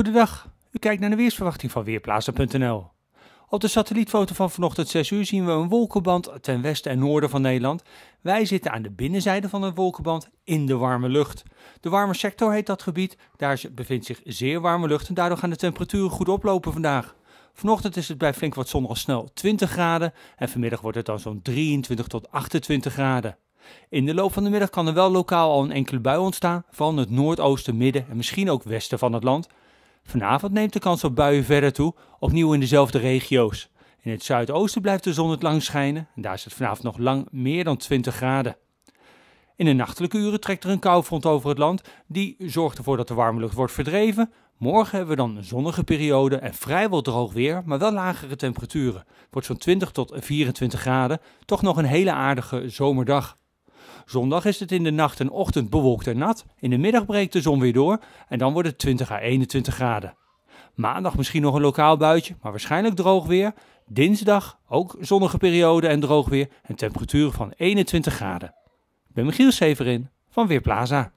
Goedendag, u kijkt naar de weersverwachting van Weerplaatsen.nl. Op de satellietfoto van vanochtend 6 uur zien we een wolkenband ten westen en noorden van Nederland. Wij zitten aan de binnenzijde van het wolkenband in de warme lucht. De warme sector heet dat gebied, daar bevindt zich zeer warme lucht en daardoor gaan de temperaturen goed oplopen vandaag. Vanochtend is het bij flink wat zon al snel 20 graden en vanmiddag wordt het dan zo'n 23 tot 28 graden. In de loop van de middag kan er wel lokaal al een enkele bui ontstaan, van het noordoosten, midden en misschien ook westen van het land. Vanavond neemt de kans op buien verder toe, opnieuw in dezelfde regio's. In het zuidoosten blijft de zon het lang schijnen en daar is het vanavond nog lang meer dan 20 graden. In de nachtelijke uren trekt er een koufront over het land, die zorgt ervoor dat de warme lucht wordt verdreven. Morgen hebben we dan een zonnige periode en vrijwel droog weer, maar wel lagere temperaturen. Het wordt zo'n 20 tot 24 graden, toch nog een hele aardige zomerdag. Zondag is het in de nacht en ochtend bewolkt en nat. In de middag breekt de zon weer door en dan wordt het 20 à 21 graden. Maandag misschien nog een lokaal buitje, maar waarschijnlijk droog weer. Dinsdag ook zonnige periode en droog weer en temperaturen van 21 graden. Ik ben Michiel Severin van Weerplaza.